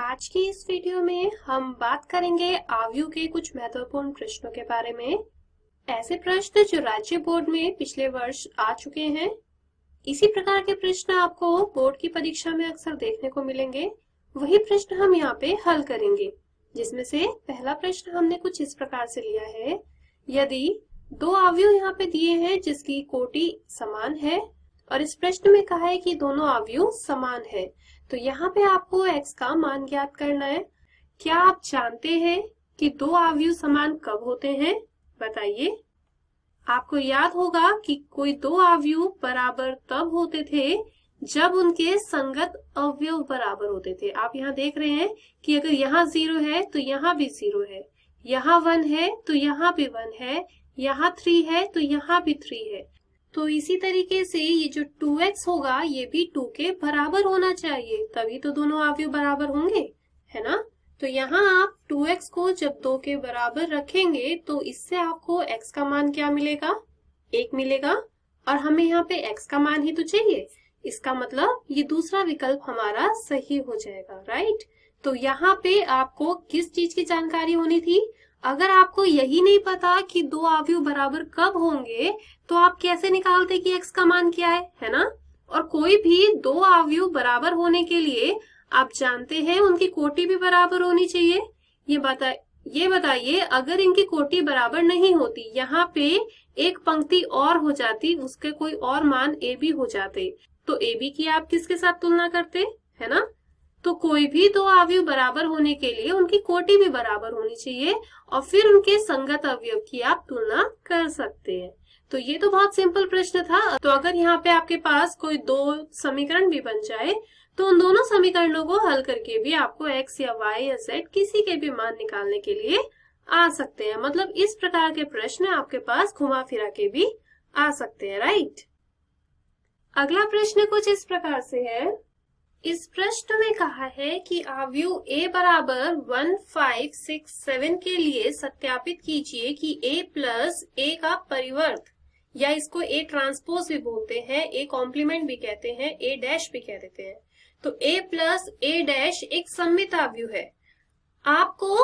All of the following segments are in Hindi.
आज की इस वीडियो में हम बात करेंगे आवयु के कुछ महत्वपूर्ण प्रश्नों के बारे में ऐसे प्रश्न जो राज्य बोर्ड में पिछले वर्ष आ चुके हैं इसी प्रकार के प्रश्न आपको बोर्ड की परीक्षा में अक्सर देखने को मिलेंगे वही प्रश्न हम यहाँ पे हल करेंगे जिसमें से पहला प्रश्न हमने कुछ इस प्रकार से लिया है यदि दो आवयु यहाँ पे दिए हैं जिसकी कोटि समान है और इस प्रश्न में कहा है कि दोनों आवयु समान है तो यहाँ पे आपको x का मान ज्ञात करना है क्या आप जानते हैं कि दो आवयु समान कब होते हैं बताइए आपको याद होगा कि कोई दो आवयु बराबर तब होते थे जब उनके संगत अवयव बराबर होते थे आप यहाँ देख रहे हैं कि अगर यहाँ जीरो है तो यहाँ भी जीरो है यहाँ वन है तो यहाँ भी वन है यहाँ थ्री है तो यहाँ भी थ्री है तो इसी तरीके से ये जो 2x होगा ये भी 2 के बराबर होना चाहिए तभी तो दोनों आवयु बराबर होंगे है ना तो यहाँ आप 2x को जब 2 के बराबर रखेंगे तो इससे आपको x का मान क्या मिलेगा एक मिलेगा और हमें यहाँ पे x का मान ही तो चाहिए इसका मतलब ये दूसरा विकल्प हमारा सही हो जाएगा राइट तो यहाँ पे आपको किस चीज की जानकारी होनी थी अगर आपको यही नहीं पता कि दो आवयु बराबर कब होंगे तो आप कैसे निकालते कि x का मान क्या है है ना और कोई भी दो आवयु बराबर होने के लिए आप जानते हैं उनकी कोटि भी बराबर होनी चाहिए ये बता ये बताइए अगर इनकी कोटि बराबर नहीं होती यहाँ पे एक पंक्ति और हो जाती उसके कोई और मान ए बी हो जाते तो ए बी की आप किसके साथ तुलना करते है ना तो कोई भी दो अवयव बराबर होने के लिए उनकी कोटि भी बराबर होनी चाहिए और फिर उनके संगत अवयव की आप तुलना कर सकते हैं तो ये तो बहुत सिंपल प्रश्न था तो अगर यहाँ पे आपके पास कोई दो समीकरण भी बन जाए तो उन दोनों समीकरणों को हल करके भी आपको x या y या z किसी के भी मान निकालने के लिए आ सकते हैं मतलब इस प्रकार के प्रश्न आपके पास घुमा फिरा के भी आ सकते हैं राइट अगला प्रश्न कुछ इस प्रकार से है इस प्रश्न में कहा है कि आवयु a बराबर वन फाइव सिक्स सेवन के लिए सत्यापित कीजिए कि a प्लस ए का परिवर्त या इसको a ट्रांसपोज भी बोलते हैं a कॉम्प्लीमेंट भी कहते हैं a डैश भी कह देते हैं तो a प्लस ए डैश एक सम्मित आवयु है आपको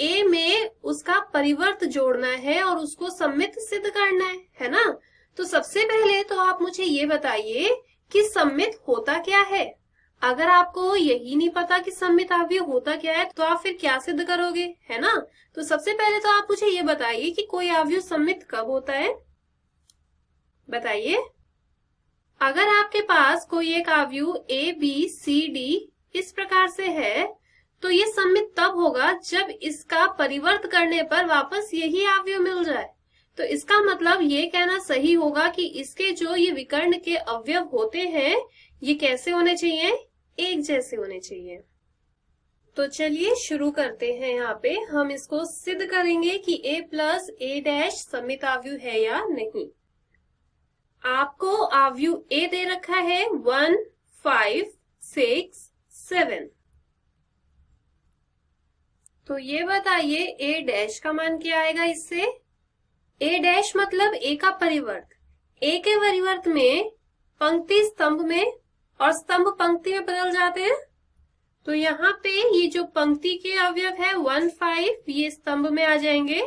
ए में उसका परिवर्त जोड़ना है और उसको सम्मित सिद्ध करना है है ना तो सबसे पहले तो आप मुझे ये बताइए कि सम्मित होता क्या है अगर आपको यही नहीं पता कि अव्यय होता क्या है तो आप फिर क्या सिद्ध करोगे है ना तो सबसे पहले तो आप मुझे ये बताइए कि कोई आवय सम्मित कब होता है बताइए अगर आपके पास कोई एक आवयु ए बी सी डी इस प्रकार से है तो ये सम्मित तब होगा जब इसका परिवर्त करने पर वापस यही आवयु मिल जाए तो इसका मतलब ये कहना सही होगा कि इसके जो ये विकर्ण के अवयव होते हैं ये कैसे होने चाहिए एक जैसे होने चाहिए तो चलिए शुरू करते हैं यहाँ पे हम इसको सिद्ध करेंगे कि a प्लस ए डैश समित आव्यू है या नहीं आपको आवयु a दे रखा है वन फाइव सिक्स सेवन तो ये बताइए a डैश का मान क्या आएगा इससे a डैश मतलब a का परिवर्त a के परिवर्त में पंक्ति स्तंभ में और स्तंभ पंक्ति में बदल जाते हैं तो यहाँ पे ये जो पंक्ति के अवयव है वन फाइव ये स्तंभ में आ जाएंगे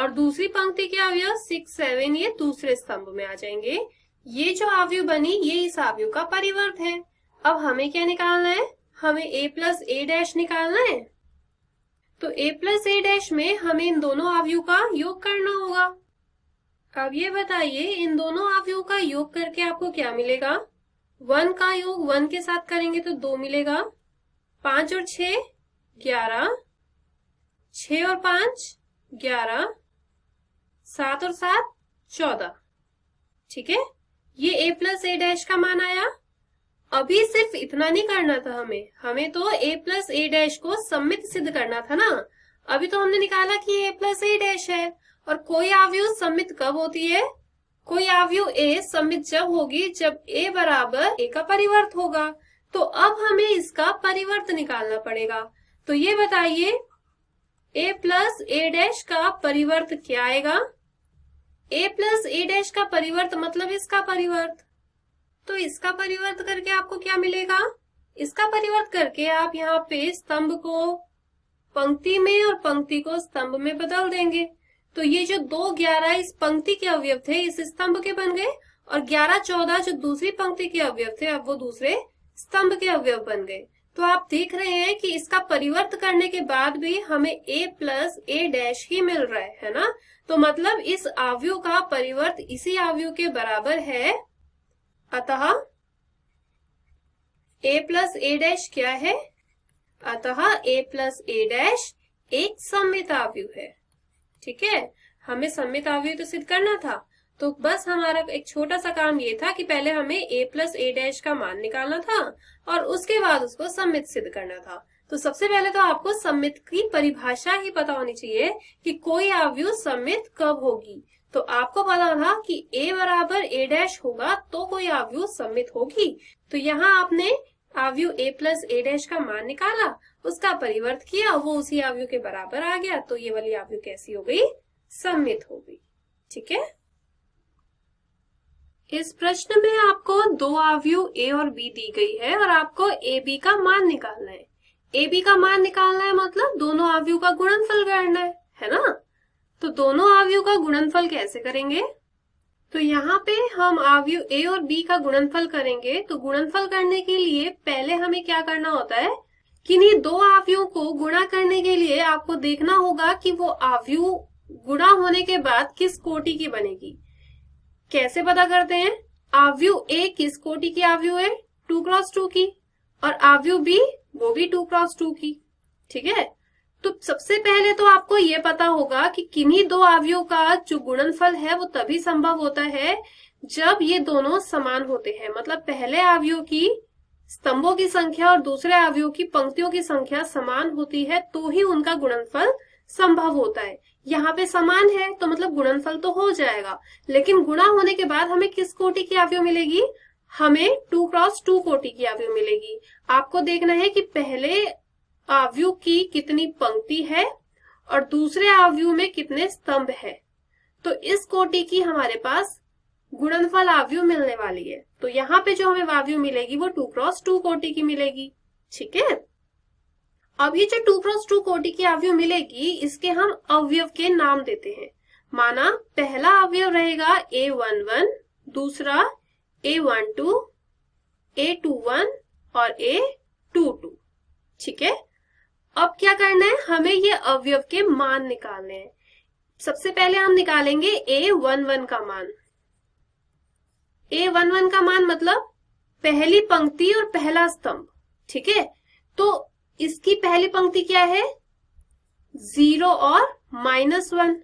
और दूसरी पंक्ति के अवयव सिक्स सेवन ये दूसरे स्तंभ में आ जाएंगे ये जो आवयु बनी ये इस आवयु का परिवर्त है अब हमें क्या निकालना है हमें a प्लस ए डैश निकालना है तो a प्लस ए डैश में हमें इन दोनों आवयु का योग करना होगा अब ये बताइए इन दोनों आवयु का योग करके आपको क्या मिलेगा वन का योग वन के साथ करेंगे तो दो मिलेगा पांच और छ ग्यारह छ और पांच ग्यारह सात और सात चौदह ठीक है ये ए प्लस ए डैश का मान आया अभी सिर्फ इतना नहीं करना था हमें हमें तो ए प्लस ए डैश को सम्मित सिद्ध करना था ना अभी तो हमने निकाला कि ए प्लस ए डैश है और कोई आवयु सम्मित कब होती है कोई आवयु ए सम्मित जब होगी जब ए बराबर ए का परिवर्त होगा तो अब हमें इसका परिवर्त निकालना पड़ेगा तो ये बताइए ए प्लस ए डैश का परिवर्त क्या आएगा ए प्लस ए डैश का परिवर्त मतलब इसका परिवर्त तो इसका परिवर्त करके आपको क्या मिलेगा इसका परिवर्त करके आप यहाँ पे स्तंभ को पंक्ति में और पंक्ति को स्तंभ में बदल देंगे तो ये जो दो ग्यारह इस पंक्ति के अवयव थे इस स्तंभ के बन गए और ग्यारह चौदह जो दूसरी पंक्ति के अवयव थे अब वो दूसरे स्तंभ के अवयव बन गए तो आप देख रहे हैं कि इसका परिवर्त करने के बाद भी हमें a प्लस ए डैश ही मिल रहा है है ना तो मतलब इस आवयु का परिवर्त इसी आवयु के बराबर है अतः a प्लस ए डैश क्या है अतः a प्लस ए डैश एक सम्मित आवयु है ठीक है हमें सम्मित आवयु तो सिद्ध करना था तो बस हमारा एक छोटा सा काम ये था कि पहले हमें ए प्लस ए डैश का मान निकालना था और उसके बाद उसको सम्मित सिद्ध करना था तो सबसे पहले तो आपको सम्मित की परिभाषा ही पता होनी चाहिए कि कोई आवयु सम्मित कब होगी तो आपको पता था कि a बराबर a डैश होगा तो कोई आवयु सम्मित होगी तो यहाँ आपने आवयु a प्लस ए डैश का मान निकाला उसका परिवर्त किया वो उसी आवयु के बराबर आ गया तो ये वाली आवयु कैसी हो गई सम्मित हो गई ठीक है इस प्रश्न में आपको दो आवयु ए और बी दी गई है और आपको ए बी का मान निकालना है ए बी का मान निकालना है मतलब दोनों आवयु का गुणनफल करना है है ना तो दोनों आवयु का गुणनफल कैसे करेंगे तो यहाँ पे हम आवयु ए और बी का गुणनफल करेंगे तो गुणनफल करने के लिए पहले हमें क्या करना होता है किन्हीं दो आवयु को गुणा करने के लिए आपको देखना होगा कि वो आवयु गुणा होने के बाद किस कोटि की बनेगी कैसे पता करते हैं आवयु ए किस कोटि की आवयु है टू क्रॉस टू की और आवयु बी वो भी टू क्रॉस टू की ठीक है तो सबसे पहले तो आपको ये पता होगा कि किन्हीं दो आवयु का जो गुणनफल है वो तभी संभव होता है जब ये दोनों समान होते हैं मतलब पहले आवयों की स्तंभों की संख्या और दूसरे अवयव की पंक्तियों की संख्या समान होती है तो ही उनका गुणनफल संभव होता है यहाँ पे समान है तो मतलब गुणनफल तो हो जाएगा लेकिन गुणा होने के बाद हमें किस कोटि की अवयव मिलेगी हमें टू क्रॉस टू कोटि की अवयव मिलेगी आपको देखना है कि पहले आवयु की कितनी पंक्ति है और दूसरे आवयु में कितने स्तंभ है तो इस कोटि की हमारे पास गुणनफल आवयु मिलने वाली है तो यहाँ पे जो हमें वाव्यू मिलेगी वो टू क्रॉस टू कोटि की मिलेगी ठीक है अब ये जो टू क्रॉस टू कोटि की आवयु मिलेगी इसके हम अवयव के नाम देते हैं माना पहला अवयव रहेगा ए वन वन दूसरा A one two A two one और ए टू टू ठीक है अब क्या करना है हमें ये अवयव के मान निकालने हैं सबसे पहले हम निकालेंगे ए वन वन का मान ए वन वन का मान मतलब पहली पंक्ति और पहला स्तंभ ठीक है तो इसकी पहली पंक्ति क्या है जीरो और माइनस वन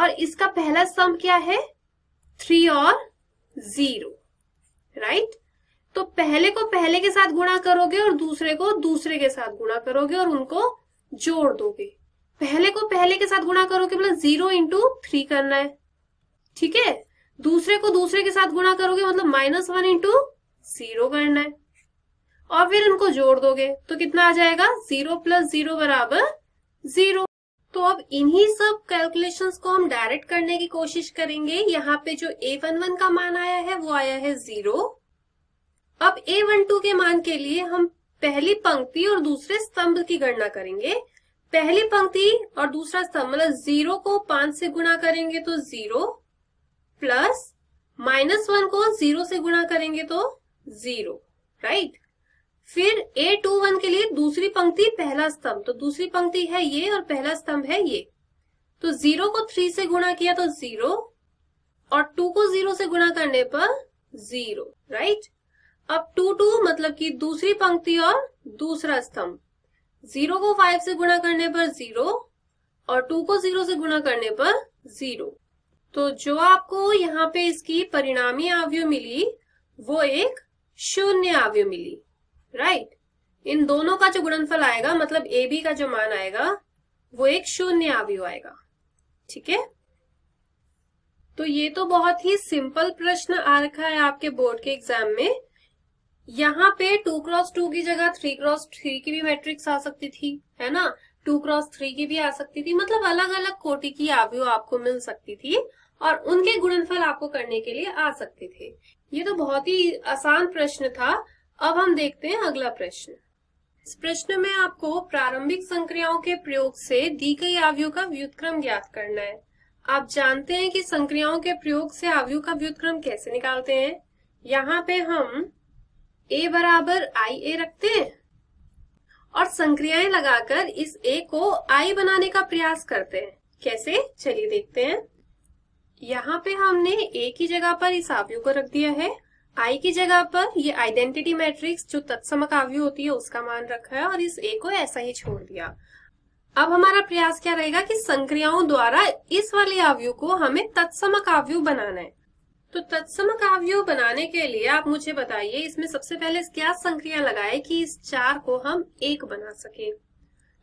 और इसका पहला स्तंभ क्या है थ्री और जीरो राइट तो पहले को पहले के साथ गुणा करोगे और दूसरे को दूसरे के साथ गुणा करोगे और उनको जोड़ दोगे पहले को पहले के साथ गुणा करोगे मतलब जीरो इंटू थ्री करना है ठीक है दूसरे को दूसरे के साथ गुणा करोगे मतलब माइनस वन इंटू जीरो करना है और फिर इनको जोड़ दोगे तो कितना आ जाएगा जीरो प्लस जीरो बराबर जीरो तो अब इन्हीं सब कैलकुलेशंस को हम डायरेक्ट करने की कोशिश करेंगे यहाँ पे जो ए वन वन का मान आया है वो आया है जीरो अब ए वन टू के मान के लिए हम पहली पंक्ति और दूसरे स्तंभ की गणना करेंगे पहली पंक्ति और दूसरा स्तंभ मतलब जीरो को पांच से गुणा करेंगे तो जीरो प्लस माइनस वन को जीरो से गुणा करेंगे तो जीरो राइट फिर ए टू वन के लिए दूसरी पंक्ति पहला स्तंभ तो दूसरी पंक्ति है ये और पहला स्तंभ है ये तो जीरो को थ्री से गुणा किया तो जीरो और टू को जीरो से गुणा करने पर जीरो राइट अब टू टू मतलब कि दूसरी पंक्ति और दूसरा स्तंभ जीरो को फाइव से गुणा करने पर जीरो और टू को जीरो से गुणा करने पर जीरो तो जो आपको यहाँ पे इसकी परिणामी आवयु मिली वो एक शून्य आवयु मिली राइट इन दोनों का जो गुणनफल आएगा मतलब ए बी का जो मान आएगा वो एक शून्य आवयु आएगा ठीक है तो ये तो बहुत ही सिंपल प्रश्न आ रखा है आपके बोर्ड के एग्जाम में यहाँ पे टू क्रॉस टू की जगह थ्री क्रॉस थ्री की भी मैट्रिक्स आ सकती थी है ना टू क्रॉस थ्री की भी आ सकती थी मतलब अलग अलग कोटि की आवयु आपको मिल सकती थी और उनके गुणनफल आपको करने के लिए आ सकते थे ये तो बहुत ही आसान प्रश्न था अब हम देखते हैं अगला प्रश्न इस प्रश्न में आपको प्रारंभिक संक्रियाओं के प्रयोग से दी गई आवयु का व्युतक्रम ज्ञात करना है आप जानते हैं कि संक्रियाओं के प्रयोग से आवयु का व्युतक्रम कैसे निकालते हैं यहाँ पे हम ए बराबर आई ए रखते हैं और संक्रियाएं लगाकर इस ए को आई बनाने का प्रयास करते हैं कैसे चलिए देखते हैं यहाँ पे हमने ए की जगह पर इस आवयु को रख दिया है आई की जगह पर ये आइडेंटिटी मैट्रिक्स जो तत्समक आवयु होती है उसका मान रखा है और इस ए को ऐसा ही छोड़ दिया अब हमारा प्रयास क्या रहेगा कि संक्रियाओं द्वारा इस वाले आवयु को हमें तत्समक आवयु बनाना है तो तत्सम काव्य बनाने के लिए आप मुझे बताइए इसमें सबसे पहले क्या संक्रिया लगाए कि इस चार को हम एक बना सके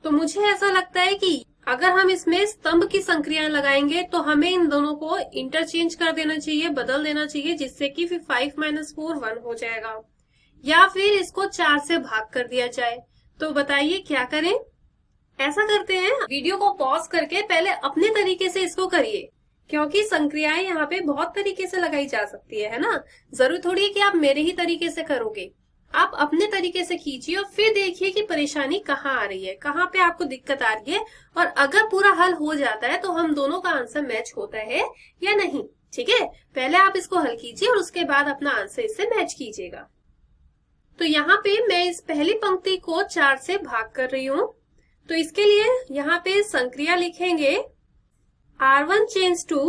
तो मुझे ऐसा लगता है कि अगर हम इसमें स्तंभ की संक्रिया लगाएंगे तो हमें इन दोनों को इंटरचेंज कर देना चाहिए बदल देना चाहिए जिससे कि फिर फाइव माइनस फोर वन हो जाएगा या फिर इसको चार से भाग कर दिया जाए तो बताइए क्या करें ऐसा करते हैं वीडियो को पॉज करके पहले अपने तरीके से इसको करिए क्योंकि संक्रियाएं यहाँ पे बहुत तरीके से लगाई जा सकती है है ना जरूर थोड़ी है कि आप मेरे ही तरीके से करोगे आप अपने तरीके से कीजिए और फिर देखिए कि परेशानी कहाँ आ रही है कहाँ पे आपको दिक्कत आ रही है और अगर पूरा हल हो जाता है तो हम दोनों का आंसर मैच होता है या नहीं ठीक है पहले आप इसको हल कीजिए और उसके बाद अपना आंसर इससे मैच कीजिएगा तो यहाँ पे मैं इस पहली पंक्ति को चार से भाग कर रही हूँ तो इसके लिए यहाँ पे संक्रिया लिखेंगे R one change to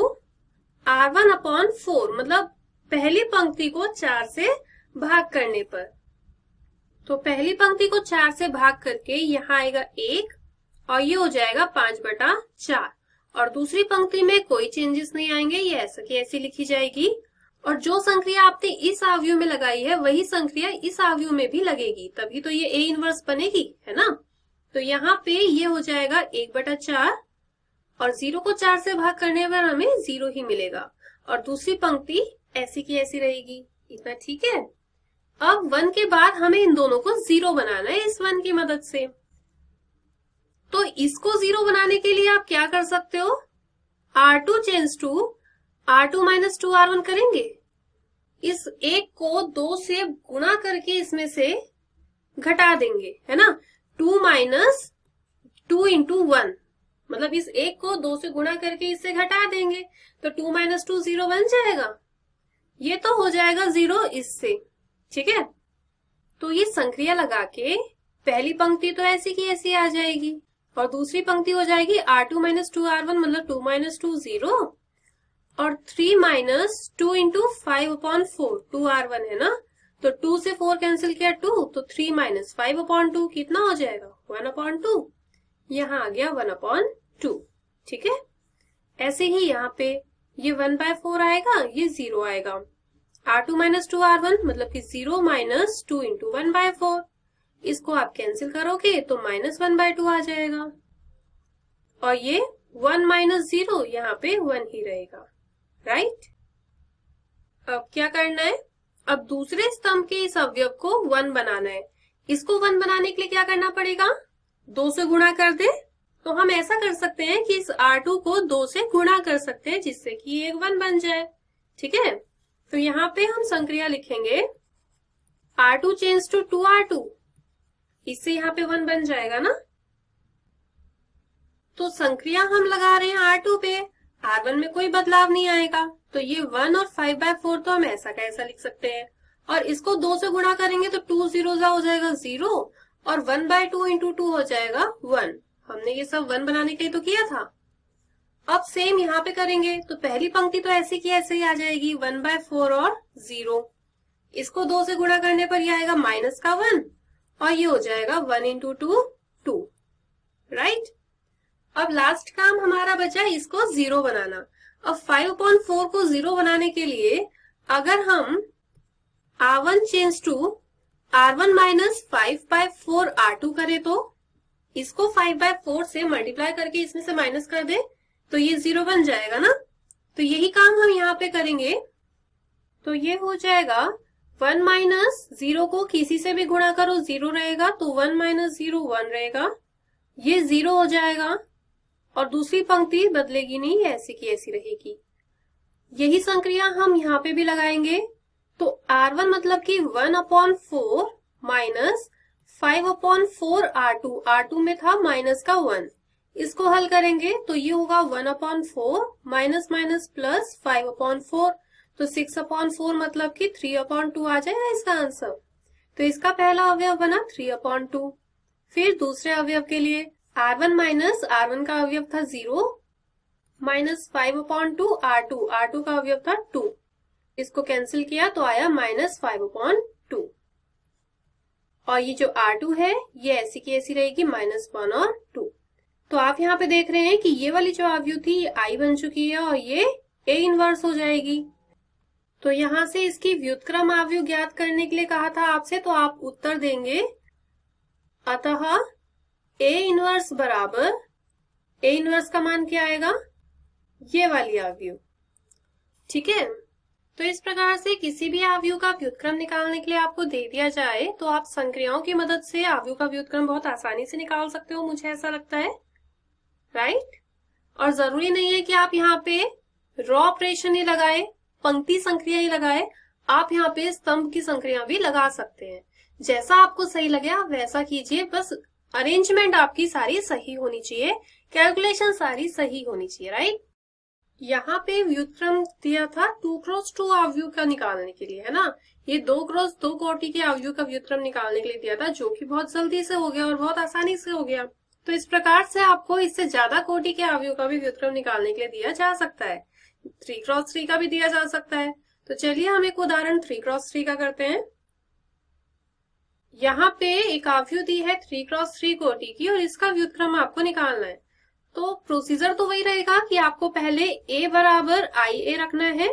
R one upon four मतलब पहली पंक्ति को चार से भाग करने पर तो पहली पंक्ति को चार से भाग करके यहाँ आएगा एक और ये हो जाएगा पांच बटा चार और दूसरी पंक्ति में कोई चेंजेस नहीं आएंगे ये ऐसा की ऐसी लिखी जाएगी और जो संक्रिया आपने इस आवयु में लगाई है वही संक्रिया इस आवयु में भी लगेगी तभी तो ये ए इनवर्स बनेगी है ना तो यहाँ पे ये हो जाएगा एक बटा चार और जीरो को चार से भाग करने पर हमें जीरो ही मिलेगा और दूसरी पंक्ति ऐसी की ऐसी रहेगी इतना ठीक है अब वन के बाद हमें इन दोनों को जीरो बनाना है इस वन की मदद से तो इसको जीरो बनाने के लिए आप क्या कर सकते हो R two change to R two minus two R one करेंगे इस एक को दो से गुणा करके इसमें से घटा देंगे है ना two minus two into one मतलब इस एक को दो से गुणा करके इससे घटा देंगे तो टू माइनस टू जीरो बन जाएगा ये तो हो जाएगा जीरो इससे ठीक है तो ये संक्रिया लगा के पहली पंक्ति तो ऐसी की ऐसी आ जाएगी और दूसरी पंक्ति हो जाएगी R two minus two R one मतलब टू माइनस टू जीरो और three minus two into five upon four two R one है ना तो टू से फोर कैंसिल किया टू तो three minus five upon two कितना हो जाएगा वन अपॉन टू यहाँ आ गया वन अपॉन टू ठीक है ऐसे ही यहाँ पे ये वन बाय फोर आएगा ये जीरो आएगा R two minus two R one मतलब कि zero minus two into one by four इसको आप कैंसिल करोगे तो माइनस वन बाय टू आ जाएगा और ये वन माइनस जीरो यहाँ पे वन ही रहेगा राइट अब क्या करना है अब दूसरे स्तंभ के इस अवयव को वन बनाना है इसको वन बनाने के लिए क्या करना पड़ेगा दो से गुणा कर दे तो हम ऐसा कर सकते हैं कि इस R2 को दो से गुणा कर सकते हैं जिससे कि एक वन बन जाए ठीक है तो यहाँ पे हम संक्रिया लिखेंगे R2 to change to two R two इससे यहाँ पे वन बन जाएगा ना तो संक्रिया हम लगा रहे हैं R2 पे R1 में कोई बदलाव नहीं आएगा तो ये वन और फाइव बाय फोर तो हम ऐसा कैसा लिख सकते हैं और इसको दो से गुणा करेंगे तो टू जीरो हो जाएगा जीरो और one by two into two हो जाएगा वन हमने ये सब वन बनाने के लिए तो किया था अब सेम यहाँ पे करेंगे तो पहली पंक्ति तो ऐसी की ऐसे ही आ जाएगी वन बाय फोर और जीरो इसको दो से गुणा करने पर यह आएगा माइनस का वन और ये हो जाएगा one into two two right अब लास्ट काम हमारा बचा है इसको जीरो बनाना अब फाइव पॉइंट फोर को जीरो बनाने के लिए अगर हम R one change to R one minus five by four R two करें तो इसको फाइव बाय फोर से मल्टीप्लाई करके इसमें से माइनस कर दे तो ये जीरो बन जाएगा ना तो यही काम हम यहाँ पे करेंगे तो ये हो जाएगा वन माइनस जीरो को किसी से भी गुणा करो जीरो रहेगा तो वन माइनस जीरो वन रहेगा ये जीरो हो जाएगा और दूसरी पंक्ति बदलेगी नहीं ऐसी की ऐसी रहेगी यही संक्रिया हम यहाँ पे भी लगाएंगे तो आर वन मतलब कि one upon four minus five upon four R two R two में था माइनस का वन इसको हल करेंगे तो ये होगा one upon four minus minus plus five upon four तो सिक्स अपॉन फोर मतलब कि थ्री अपॉन टू आ जाएगा इसका आंसर तो इसका पहला अवयव बना थ्री अपॉन टू फिर दूसरे अवयव के लिए R one minus R one का अवयव था zero minus five upon two R two R two का अवयव था टू इसको कैंसिल किया तो आया माइनस फाइव अपॉन और ये जो R2 है ये ऐसी की ऐसी रहेगी माइनस वन और टू तो आप यहाँ पे देख रहे हैं कि ये वाली जो आवयु थी ये आई बन चुकी है और ये ए इनवर्स हो जाएगी तो यहाँ से इसकी व्युतक्रम आवयु ज्ञात करने के लिए कहा था आपसे तो आप उत्तर देंगे अतः ए इनवर्स बराबर ए इनवर्स का मान क्या आएगा ये वाली आवयु ठीक है तो इस प्रकार से किसी भी आवयु का व्युतक्रम निकालने के लिए आपको दे दिया जाए तो आप संक्रियाओं की मदद से आवयु का व्युतक्रम बहुत आसानी से निकाल सकते हो मुझे ऐसा लगता है राइट और जरूरी नहीं है कि आप यहाँ पे रॉ ऑपरेशन ही लगाए पंक्ति संक्रिया ही लगाए आप यहाँ पे स्तंभ की संक्रिया भी लगा सकते हैं जैसा आपको सही लगे आप वैसा कीजिए बस अरेंजमेंट आपकी सारी सही होनी चाहिए कैलकुलेशन सारी सही होनी चाहिए राइट यहाँ पे व्युत्क्रम दिया था टू क्रॉस टू अवयु का निकालने के लिए है ना ये दो क्रॉस दो कोटि के अवयु का व्युत्क्रम निकालने के लिए दिया था जो कि बहुत जल्दी से हो गया और बहुत आसानी से हो गया तो इस प्रकार से आपको इससे ज्यादा कोटि के अवयु का भी व्युत्क्रम निकालने के लिए दिया जा सकता है थ्री क्रॉस थ्री का भी दिया जा सकता है तो चलिए हम एक उदाहरण थ्री क्रॉस थ्री का करते हैं यहाँ पे एक आवयु दी है थ्री क्रॉस थ्री कोटि की और इसका व्युत्क्रम आपको निकालना है तो प्रोसीजर तो वही रहेगा कि आपको पहले ए बराबर आई ए रखना है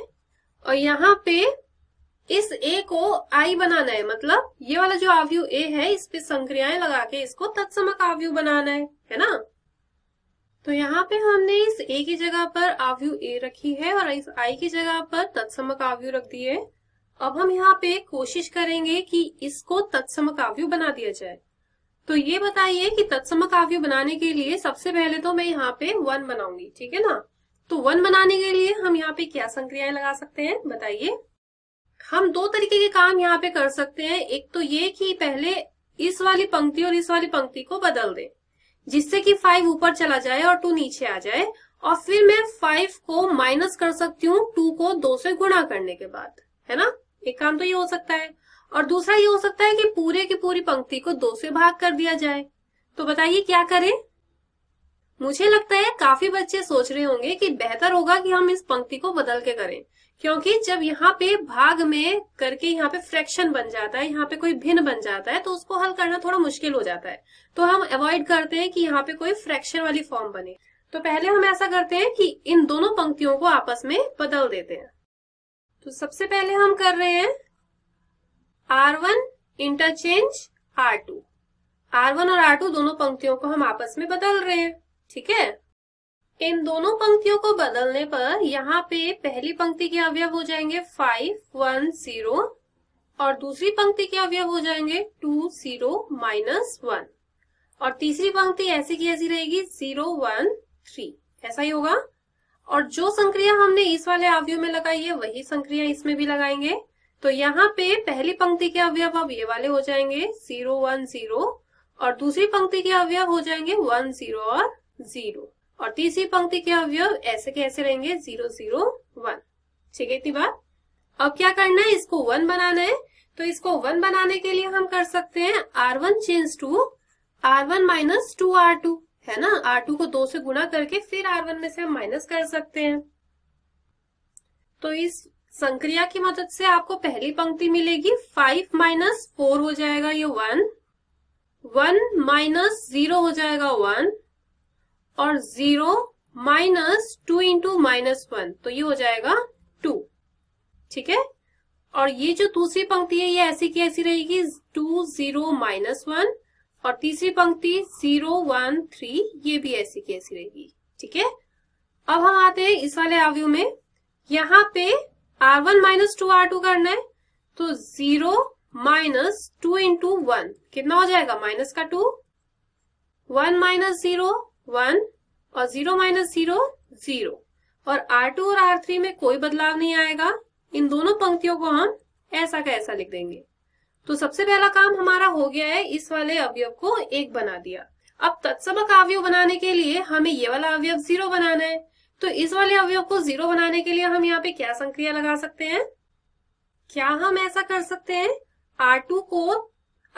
और यहाँ पे इस ए को आई बनाना है मतलब ये वाला जो आव्यू ए है इस पे संक्रियाएं लगा के इसको तत्समक आव्यू बनाना है है ना तो यहाँ पे हमने इस ए की जगह पर आव्यू ए रखी है और इस आई की जगह पर तत्समक आव्यू रख दिए अब हम यहाँ पे कोशिश करेंगे कि इसको तत्समक आव्यू बना दिया जाए तो ये बताइए कि तत्सम काव्य बनाने के लिए सबसे पहले तो मैं यहाँ पे वन बनाऊंगी ठीक है ना तो वन बनाने के लिए हम यहाँ पे क्या संक्रियाएं लगा सकते हैं बताइए हम दो तरीके के काम यहाँ पे कर सकते हैं एक तो ये कि पहले इस वाली पंक्ति और इस वाली पंक्ति को बदल दे जिससे कि फाइव ऊपर चला जाए और टू नीचे आ जाए और फिर मैं फाइव को माइनस कर सकती हूँ टू को दो से गुणा करने के बाद है ना एक काम तो ये हो सकता है और दूसरा ये हो सकता है कि पूरे की पूरी पंक्ति को दो से भाग कर दिया जाए तो बताइए क्या करें मुझे लगता है काफी बच्चे सोच रहे होंगे कि बेहतर होगा कि हम इस पंक्ति को बदल के करें क्योंकि जब यहाँ पे भाग में करके यहाँ पे फ्रैक्शन बन जाता है यहाँ पे कोई भिन्न बन जाता है तो उसको हल करना थोड़ा मुश्किल हो जाता है तो हम अवॉइड करते हैं कि यहाँ पे कोई फ्रैक्शन वाली फॉर्म बने तो पहले हम ऐसा करते हैं कि इन दोनों पंक्तियों को आपस में बदल देते हैं तो सबसे पहले हम कर रहे हैं R one interchange R two R one और आर टू दोनों पंक्तियों को हम आपस में बदल रहे हैं ठीक है इन दोनों पंक्तियों को बदलने पर यहाँ पे पहली पंक्ति के अवयव हो जाएंगे फाइव वन जीरो और दूसरी पंक्ति के अवयव हो जाएंगे टू जीरो माइनस वन और तीसरी पंक्ति ऐसी की ऐसी रहेगी जीरो वन थ्री ऐसा ही होगा और जो संक्रिया हमने इस वाले अवयव में लगाई है वही संक्रिया इसमें भी लगाएंगे तो यहाँ पे पहली पंक्ति के अवयव अब ये वाले हो जाएंगे जीरो वन जीरो और दूसरी पंक्ति के अवयव हो जाएंगे वन जीरो और जीरो और तीसरी पंक्ति के अवयव ऐसे कैसे रहेंगे जीरो जीरो वन ठीक है इतनी बात अब क्या करना है इसको वन बनाना है तो इसको वन बनाने के लिए हम कर सकते हैं R one change to R one minus two R two है ना आर टू को दो से गुणा करके फिर आर वन में से हम माइनस कर सकते हैं तो इस संक्रिया की मदद से आपको पहली पंक्ति मिलेगी फाइव माइनस फोर हो जाएगा ये वन वन माइनस जीरो हो जाएगा वन और zero minus two into minus one तो ये हो जाएगा टू ठीक है और ये जो दूसरी पंक्ति है ये ऐसी की ऐसी रहेगी टू जीरो माइनस वन और तीसरी पंक्ति जीरो वन थ्री ये भी ऐसी की ऐसी रहेगी ठीक है अब हम आते हैं इस वाले आवयु में यहाँ पे R one minus two R two करना है तो zero minus two into one कितना हो जाएगा माइनस का two one minus zero one और जीरो माइनस जीरो जीरो और आर टू और आर थ्री में कोई बदलाव नहीं आएगा इन दोनों पंक्तियों को हम ऐसा का ऐसा लिख देंगे तो सबसे पहला काम हमारा हो गया है इस वाले अवयव को एक बना दिया अब तत्समक अवयव बनाने के लिए हमें ये वाला अवयव जीरो बनाना है तो इस वाले अवयव को जीरो बनाने के लिए हम यहाँ पे क्या संक्रिया लगा सकते हैं क्या हम ऐसा कर सकते हैं R2 को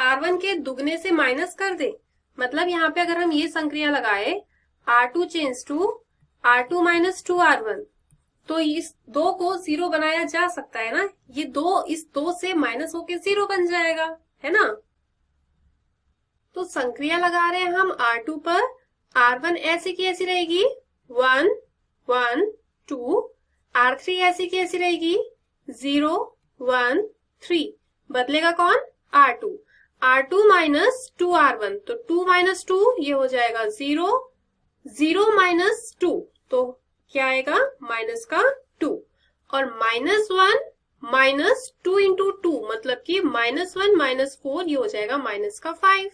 R1 के दुगने से माइनस कर दे मतलब यहाँ पे अगर हम ये संक्रिया लगाए R2 change to R two minus two R one तो इस दो को जीरो बनाया जा सकता है ना ये दो इस दो से माइनस होके जीरो बन जाएगा है ना तो संक्रिया लगा रहे हैं हम R2 पर R1 ऐसी की ऐसी रहेगी one one two R three ऐसी की ऐसी रहेगी जीरो वन थ्री बदलेगा कौन R two R two minus two R one तो टू माइनस टू ये हो जाएगा जीरो जीरो माइनस टू तो क्या आएगा माइनस का टू और minus one minus two into two मतलब कि माइनस वन माइनस फोर ये हो जाएगा माइनस का फाइव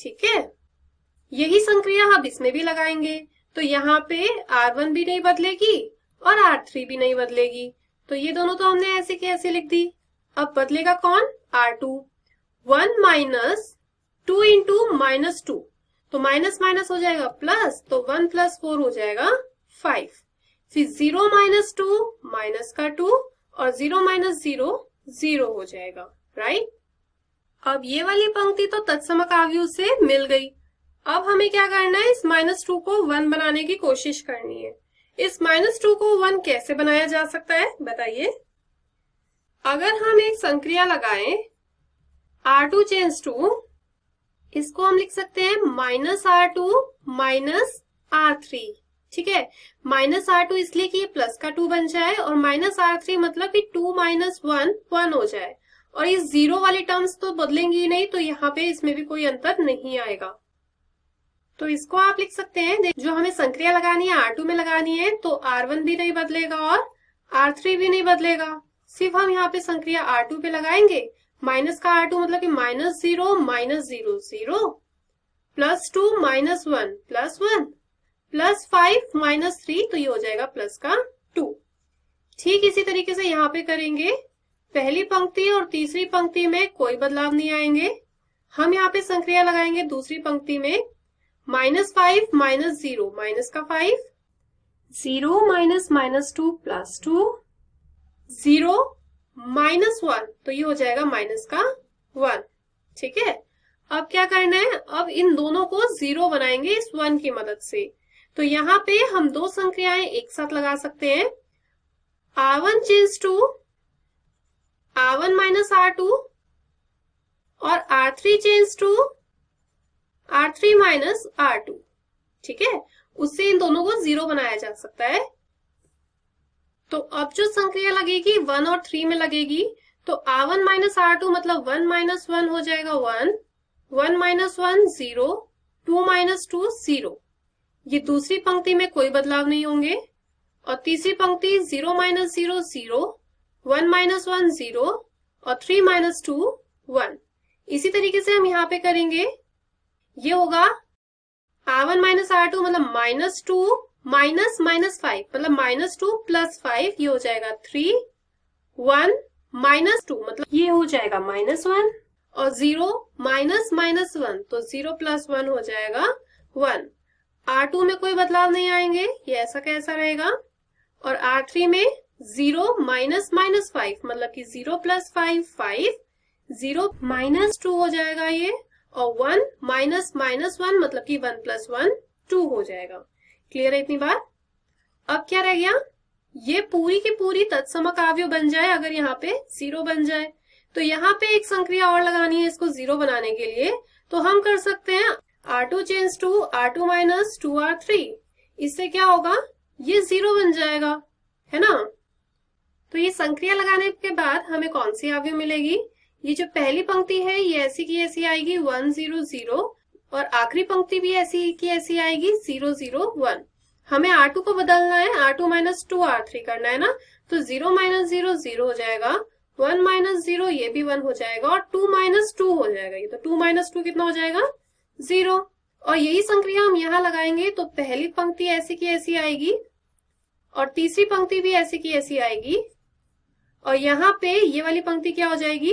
ठीक है यही संक्रिया हम इसमें भी लगाएंगे तो यहाँ पे आर वन भी नहीं बदलेगी और आर थ्री भी नहीं बदलेगी तो ये दोनों तो हमने ऐसे के ऐसे लिख दी अब बदलेगा कौन R two one minus two into minus two तो माइनस माइनस हो जाएगा प्लस तो वन प्लस फोर हो जाएगा फाइव फिर जीरो माइनस टू माइनस का टू और जीरो माइनस जीरो जीरो हो जाएगा राइट अब ये वाली पंक्ति तो तत्समक आवयु से मिल गई अब हमें क्या करना है इस माइनस टू को वन बनाने की कोशिश करनी है इस माइनस टू को वन कैसे बनाया जा सकता है बताइए अगर हम एक संक्रिया लगाएं आर टू चेंज टू इसको हम लिख सकते हैं minus R two minus R three ठीक है माइनस आर टू इसलिए कि ये प्लस का टू बन जाए और माइनस आर थ्री मतलब कि टू माइनस वन वन हो जाए और ये जीरो वाली टर्म्स तो बदलेंगी नहीं तो यहाँ पे इसमें भी कोई अंतर नहीं आएगा तो इसको आप लिख सकते हैं जो हमें संक्रिया लगानी है आर टू में लगानी है तो आर वन भी नहीं बदलेगा और आर थ्री भी नहीं बदलेगा सिर्फ हम यहाँ पे संक्रिया आर टू पे लगाएंगे माइनस का आर टू मतलब कि minus zero minus zero zero plus two minus one plus one plus five minus three तो ये हो जाएगा प्लस का टू ठीक इसी तरीके से यहाँ पे करेंगे पहली पंक्ति और तीसरी पंक्ति में कोई बदलाव नहीं आएंगे हम यहाँ पे संक्रिया लगाएंगे दूसरी पंक्ति में minus five minus zero minus का five zero minus minus two plus two zero minus one तो ये हो जाएगा माइनस का वन ठीक है अब क्या करना है अब इन दोनों को जीरो बनाएंगे इस वन की मदद से तो यहाँ पे हम दो संख्याएं एक साथ लगा सकते हैं R one change to R one minus R two और R three change to R three minus R two ठीक है उससे इन दोनों को जीरो बनाया जा सकता है तो अब जो संक्रिया लगेगी वन और थ्री में लगेगी तो R one minus R two मतलब वन माइनस वन हो जाएगा one one minus one zero two minus two zero ये दूसरी पंक्ति में कोई बदलाव नहीं होंगे और तीसरी पंक्ति zero minus zero zero one minus one zero और थ्री माइनस टू वन इसी तरीके से हम यहाँ पे करेंगे ये होगा R one minus R two मतलब minus two minus minus five मतलब माइनस टू प्लस फाइव ये हो जाएगा थ्री वन माइनस टू मतलब ये हो जाएगा माइनस वन और जीरो माइनस माइनस वन तो जीरो प्लस वन हो जाएगा वन आर टू में कोई बदलाव नहीं आएंगे ये ऐसा कैसा रहेगा और आर थ्री में जीरो माइनस माइनस फाइव मतलब कि zero plus five five zero minus two हो जाएगा ये और वन माइनस माइनस वन मतलब कि वन प्लस वन टू हो जाएगा क्लियर है इतनी बात अब क्या रह गया ये पूरी की पूरी तत्समकाव्य बन जाए अगर यहाँ पे जीरो बन जाए तो यहाँ पे एक संक्रिया और लगानी है इसको जीरो बनाने के लिए तो हम कर सकते हैं R two change to R two minus two R three इससे क्या होगा ये जीरो बन जाएगा है ना तो ये संक्रिया लगाने के बाद हमें कौन सी आवय मिलेगी ये जो पहली पंक्ति है ये ऐसी की ऐसी आएगी वन जीरो जीरो और आखिरी पंक्ति भी ऐसी की ऐसी आएगी जीरो जीरो वन हमें आर टू को बदलना है R two minus two R three करना है ना तो जीरो माइनस जीरो जीरो हो जाएगा वन माइनस जीरो ये भी वन हो जाएगा और टू माइनस टू हो जाएगा ये तो टू माइनस टू कितना हो जाएगा जीरो और यही संक्रिया हम यहाँ लगाएंगे तो पहली पंक्ति ऐसी की ऐसी आएगी और तीसरी पंक्ति भी ऐसी की ऐसी आएगी और यहाँ पे ये वाली पंक्ति क्या हो जाएगी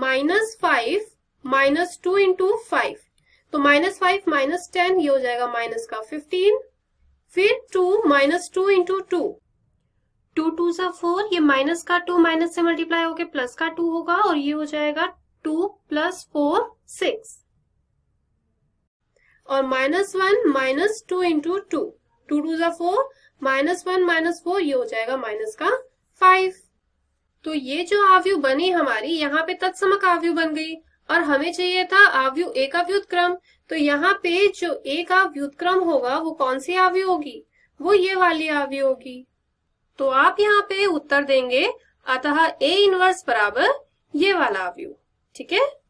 minus five minus two into five तो माइनस फाइव माइनस टेन ये हो जाएगा माइनस का फिफ्टीन फिर two minus two into two two two सा फोर ये माइनस का टू माइनस से मल्टीप्लाई होके प्लस का टू होगा और ये हो जाएगा टू प्लस फोर सिक्स और minus one minus two into two two two सा four minus one minus four ये हो जाएगा माइनस का फाइव तो ये जो आव्यू बनी हमारी यहाँ पे तत्समक आव्यू बन गई और हमें चाहिए था आव्यू एक क्रम तो यहाँ पे जो एक आव्युतक्रम होगा वो कौन सी आवयु होगी वो ये वाली आवयु होगी तो आप यहाँ पे उत्तर देंगे अतः ए इनवर्स बराबर ये वाला आवयु ठीक है